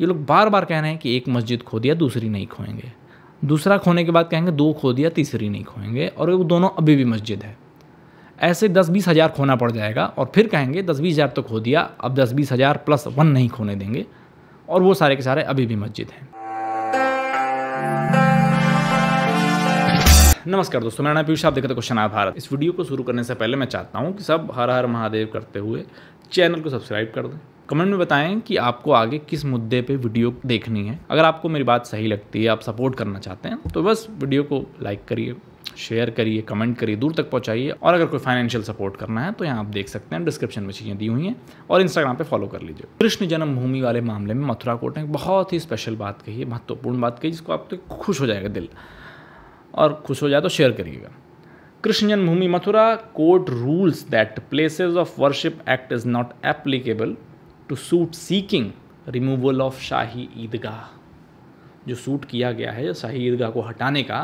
ये लोग बार बार कह रहे हैं कि एक मस्जिद खो दिया दूसरी नहीं खोएंगे दूसरा खोने के बाद कहेंगे दो खो दिया तीसरी नहीं खोएंगे और वो दोनों अभी भी मस्जिद है ऐसे दस बीस हज़ार खोना पड़ जाएगा और फिर कहेंगे दस बीस हज़ार तो खो दिया अब दस बीस हज़ार प्लस वन नहीं खोने देंगे और वो सारे के सारे अभी भी मस्जिद हैं नमस्कार दोस्तों मेरा नाम पीयूष आप देखते क्वेश्चन आर भारत इस वीडियो को शुरू करने से पहले मैं चाहता हूँ कि सब हर हर महादेव करते हुए चैनल को सब्सक्राइब कर दें कमेंट में बताएं कि आपको आगे किस मुद्दे पे वीडियो देखनी है अगर आपको मेरी बात सही लगती है आप सपोर्ट करना चाहते हैं तो बस वीडियो को लाइक करिए शेयर करिए कमेंट करिए दूर तक पहुंचाइए और अगर कोई फाइनेंशियल सपोर्ट करना है तो यहाँ आप देख सकते हैं डिस्क्रिप्शन में चीज़ें दी हुई हैं और इंस्टाग्राम पे फॉलो कर लीजिए कृष्ण जन्मभूमि वाले मामले में मथुरा कोर्ट ने बहुत ही स्पेशल बात कही है महत्वपूर्ण बात कही जिसको आप तो खुश हो जाएगा दिल और खुश हो जाए तो शेयर करिएगा Krishna Janmabhoomi Mathura court rules that places of worship act is not applicable to suit seeking removal of Shahi Idgah जो सूट किया गया है शाही ईदगाह को हटाने का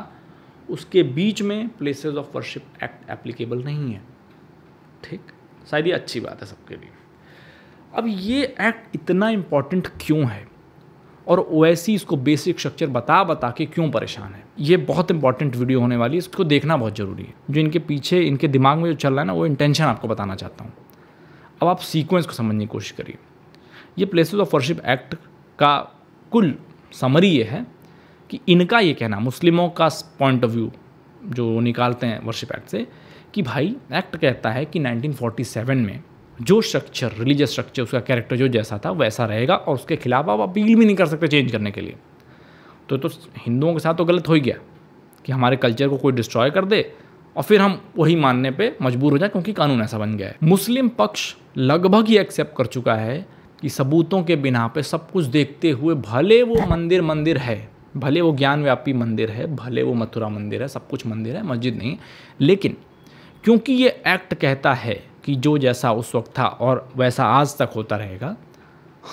उसके बीच में places of worship act applicable नहीं है ठीक शायद ये अच्छी बात है सबके लिए अब ये एक्ट इतना इम्पॉर्टेंट क्यों है और ओ इसको बेसिक स्ट्रक्चर बता बता के क्यों परेशान है ये बहुत इंपॉर्टेंट वीडियो होने वाली है इसको देखना बहुत ज़रूरी है जो इनके पीछे इनके दिमाग में जो चल रहा है ना वो इंटेंशन आपको बताना चाहता हूँ अब आप सीक्वेंस को समझने की कोशिश करिए ये प्लेसेस ऑफ वर्शिप एक्ट का कुल समरी ये है कि इनका ये कहना मुस्लिमों का पॉइंट ऑफ व्यू जो निकालते हैं वर्शिप एक्ट से कि भाई एक्ट कहता है कि 1947 में जो स्ट्रक्चर रिलीजियस स्ट्रक्चर उसका कैरेक्टर जो जैसा था वैसा रहेगा और उसके खिलाफ आप अपील भी नहीं कर सकते चेंज करने के लिए तो तो हिंदुओं के साथ तो गलत हो ही गया कि हमारे कल्चर को कोई डिस्ट्रॉय कर दे और फिर हम वही मानने पे मजबूर हो जाए क्योंकि कानून ऐसा बन गया है मुस्लिम पक्ष लगभग ही एक्सेप्ट कर चुका है कि सबूतों के बिना पे सब कुछ देखते हुए भले वो मंदिर मंदिर है भले वो ज्ञान व्यापी मंदिर है भले वो मथुरा मंदिर है सब कुछ मंदिर है मस्जिद नहीं लेकिन क्योंकि ये एक्ट कहता है कि जो जैसा उस वक्त था और वैसा आज तक होता रहेगा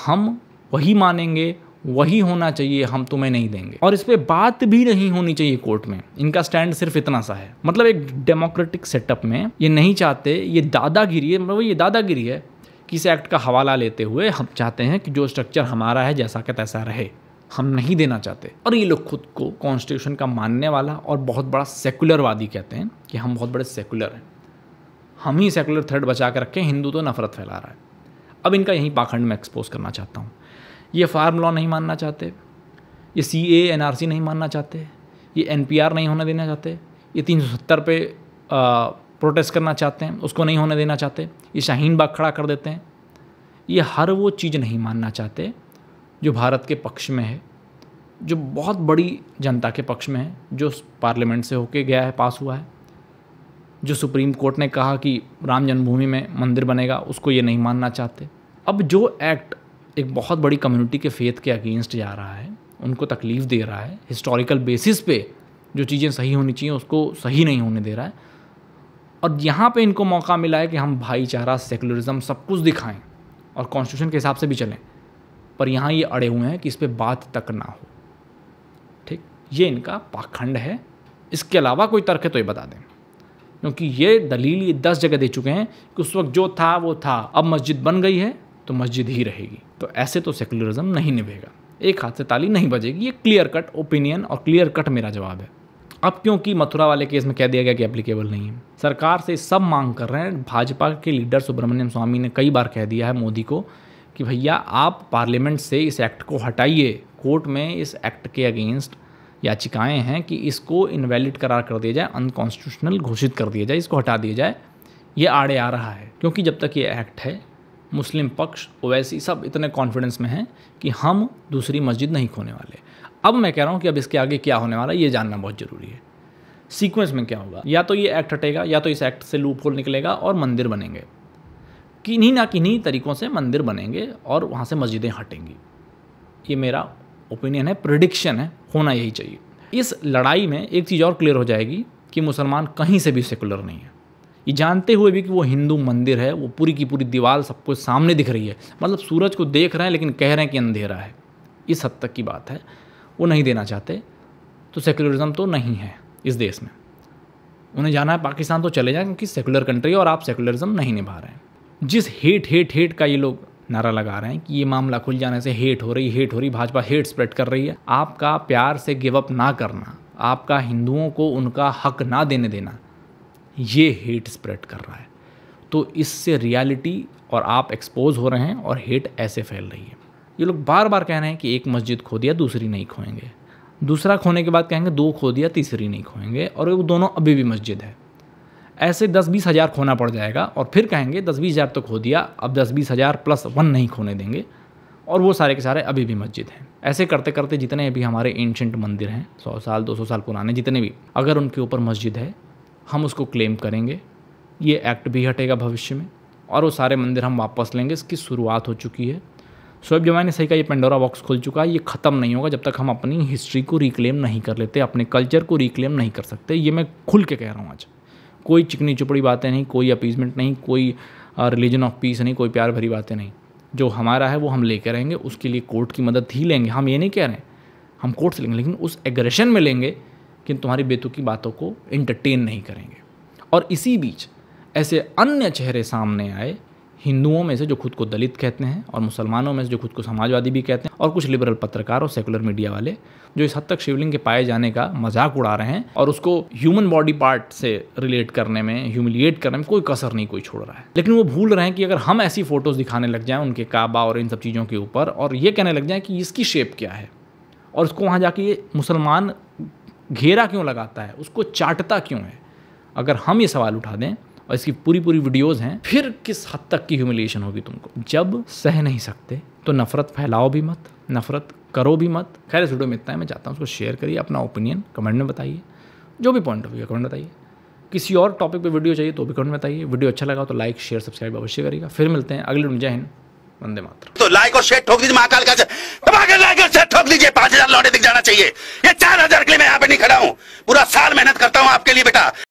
हम वही मानेंगे वही होना चाहिए हम तुम्हें नहीं देंगे और इस पर बात भी नहीं होनी चाहिए कोर्ट में इनका स्टैंड सिर्फ इतना सा है मतलब एक डेमोक्रेटिक सेटअप में ये नहीं चाहते ये दादागिरी है मतलब ये दादागिरी है किस एक्ट का हवाला लेते हुए हम चाहते हैं कि जो स्ट्रक्चर हमारा है जैसा का तैसा रहे हम नहीं देना चाहते और ये लोग खुद को कॉन्स्टिट्यूशन का मानने वाला और बहुत बड़ा सेकुलरवादी कहते हैं कि हम बहुत बड़े सेकुलर हैं हम ही सेकुलर थर्ड बचा के रखें हिंदू तो नफरत फैला रहा है अब इनका यहीं पाखंड में एक्सपोज करना चाहता हूँ ये फार्म लॉ नहीं मानना चाहते ये सी ए एन आर सी नहीं मानना चाहते ये एन पी आर नहीं होने देना चाहते ये तीन सौ सत्तर पे आ, प्रोटेस्ट करना चाहते हैं उसको नहीं होने देना चाहते ये शाहीन बाग खड़ा कर देते हैं ये हर वो चीज़ नहीं मानना चाहते जो भारत के पक्ष में है जो बहुत बड़ी जनता के पक्ष में है जो पार्लियामेंट से होके गया है पास हुआ है जो सुप्रीम कोर्ट ने कहा कि राम जन्मभूमि में मंदिर बनेगा उसको ये नहीं मानना चाहते अब जो एक्ट एक बहुत बड़ी कम्युनिटी के फेथ के अगेंस्ट जा रहा है उनको तकलीफ़ दे रहा है हिस्टोरिकल बेसिस पे जो चीज़ें सही होनी चाहिए उसको सही नहीं होने दे रहा है और यहाँ पे इनको मौका मिला है कि हम भाईचारा सेकुलरिज्म सब कुछ दिखाएं और कॉन्स्टिट्यूशन के हिसाब से भी चलें पर यहाँ ये अड़े हुए हैं कि इस पर बात तक ना हो ठीक ये इनका पाखंड है इसके अलावा कोई तर्क है तो ये बता दें क्योंकि ये दलील ये दस जगह दे चुके हैं कि उस वक्त जो था वो था अब मस्जिद बन गई है तो मस्जिद ही रहेगी तो ऐसे तो सेकुलरिज्म नहीं निभेगा एक हाथ से ताली नहीं बजेगी ये क्लियर कट ओपिनियन और क्लियर कट मेरा जवाब है अब क्योंकि मथुरा वाले केस में कह दिया गया कि एप्लीकेबल नहीं है सरकार से सब मांग कर रहे हैं भाजपा के लीडर सुब्रमण्यम स्वामी ने कई बार कह दिया है मोदी को कि भैया आप पार्लियामेंट से इस एक्ट को हटाइए कोर्ट में इस एक्ट के अगेंस्ट याचिकाएं हैं कि इसको इनवैलिड करार कर दिया जाए अनकॉन्स्टिट्यूशनल घोषित कर दिया जाए इसको हटा दिया जाए ये आड़े आ रहा है क्योंकि जब तक ये एक्ट है मुस्लिम पक्ष ओवैसी सब इतने कॉन्फिडेंस में हैं कि हम दूसरी मस्जिद नहीं खोने वाले अब मैं कह रहा हूँ कि अब इसके आगे क्या होने वाला है ये जानना बहुत ज़रूरी है सीक्वेंस में क्या होगा या तो ये एक्ट हटेगा या तो इस एक्ट से लूप होल निकलेगा और मंदिर बनेंगे किन्हीं ना किन्हीं तरीक़ों से मंदिर बनेंगे और वहाँ से मस्जिदें हटेंगी ये मेरा ओपिनियन है प्रडिक्शन है होना यही चाहिए इस लड़ाई में एक चीज़ और क्लियर हो जाएगी कि मुसलमान कहीं से भी सेकुलर नहीं है ये जानते हुए भी कि वो हिंदू मंदिर है वो पूरी की पूरी दीवार सबको सामने दिख रही है मतलब सूरज को देख रहे हैं लेकिन कह रहे हैं कि अंधेरा है इस हद तक की बात है वो नहीं देना चाहते तो सेकुलरिज्म तो नहीं है इस देश में उन्हें जाना है पाकिस्तान तो चले जाएं क्योंकि सेकुलर कंट्री है और आप सेकुलरिज्म नहीं निभा रहे हैं जिस हेट हेट हेट का ये लोग नारा लगा रहे हैं कि ये मामला खुल जाने से हेट हो रही हेट हो रही भाजपा हेट स्प्रेड कर रही है आपका प्यार से गिव अप ना करना आपका हिंदुओं को उनका हक ना देने देना ये हेट स्प्रेड कर रहा है तो इससे रियलिटी और आप एक्सपोज हो रहे हैं और हेट ऐसे फैल रही है ये लोग बार बार कह रहे हैं कि एक मस्जिद खो दिया दूसरी नहीं खोएंगे दूसरा खोने के बाद कहेंगे दो खो दिया तीसरी नहीं खोएंगे और वो दोनों अभी भी मस्जिद है ऐसे दस बीस हज़ार खोना पड़ जाएगा और फिर कहेंगे दस बीस हज़ार तो खो दिया अब दस बीस हज़ार प्लस वन नहीं खोने देंगे और वो सारे के सारे अभी भी मस्जिद हैं ऐसे करते करते जितने भी हमारे एंशंट मंदिर हैं सौ साल दो सौ साल पुराने जितने भी अगर उनके ऊपर मस्जिद है हम उसको क्लेम करेंगे ये एक्ट भी हटेगा भविष्य में और वो सारे मंदिर हम वापस लेंगे इसकी शुरुआत हो चुकी है शोएब मैंने सही का ये पेंडोरा बॉक्स खुल चुका है ये ख़त्म नहीं होगा जब तक हम अपनी हिस्ट्री को रिक्लेम नहीं कर लेते अपने कल्चर को रिक्लेम नहीं कर सकते ये मैं खुल के कह रहा हूँ आज कोई चिकनी चुपड़ी बातें नहीं कोई अपीजमेंट नहीं कोई रिलीजन ऑफ पीस नहीं कोई प्यार भरी बातें नहीं जो हमारा है वो हम कर रहेंगे उसके लिए कोर्ट की मदद ही लेंगे हम ये नहीं कह रहे हैं हम कोर्ट से लेंगे लेकिन उस एग्रेशन में लेंगे कि तुम्हारी बेतुकी बातों को इंटरटेन नहीं करेंगे और इसी बीच ऐसे अन्य चेहरे सामने आए हिंदुओं में से जो खुद को दलित कहते हैं और मुसलमानों में से जो खुद को समाजवादी भी कहते हैं और कुछ लिबरल पत्रकार और सेकुलर मीडिया वाले जो इस हद तक शिवलिंग के पाए जाने का मजाक उड़ा रहे हैं और उसको ह्यूमन बॉडी पार्ट से रिलेट करने में ह्यूमिलिएट करने में कोई कसर नहीं कोई छोड़ रहा है लेकिन वो भूल रहे हैं कि अगर हम ऐसी फोटोज़ दिखाने लग जाएँ उनके काबा और इन सब चीज़ों के ऊपर और ये कहने लग जाएँ कि इसकी शेप क्या है और उसको वहाँ जाके मुसलमान घेरा क्यों लगाता है उसको चाटता क्यों है अगर हम ये सवाल उठा दें और इसकी पूरी पूरी वीडियोस हैं फिर किस हद तक की ह्यूमिलिएशन होगी तुमको जब सह नहीं सकते तो नफरत फैलाओ भी मत नफरत करो भी मत खैर इस वीडियो में इतना है मैं चाहता हूँ उसको शेयर करिए अपना ओपिनियन कमेंट में बताइए जो भी पॉइंट ऑफ व्यू कमेंट बताइए किसी और टॉपिक पे वीडियो चाहिए तो भी कमेंट बताइए वीडियो अच्छा लगा तो लाइक शेयर सब्सक्राइब अवश्य करिएगा फिर मिलते हैं अगले जय हिंद वंदे मात्र तो लाइक और शेयर ठोक दीजिए महाकाल का लाइक तो और शेयर ठोक दीजिए पांच हजार लौटे दिख जाना चाहिए ये चार हजार के लिए मैं यहाँ पे नहीं खड़ा हूँ पूरा साल मेहनत करता हूँ आपके लिए बेटा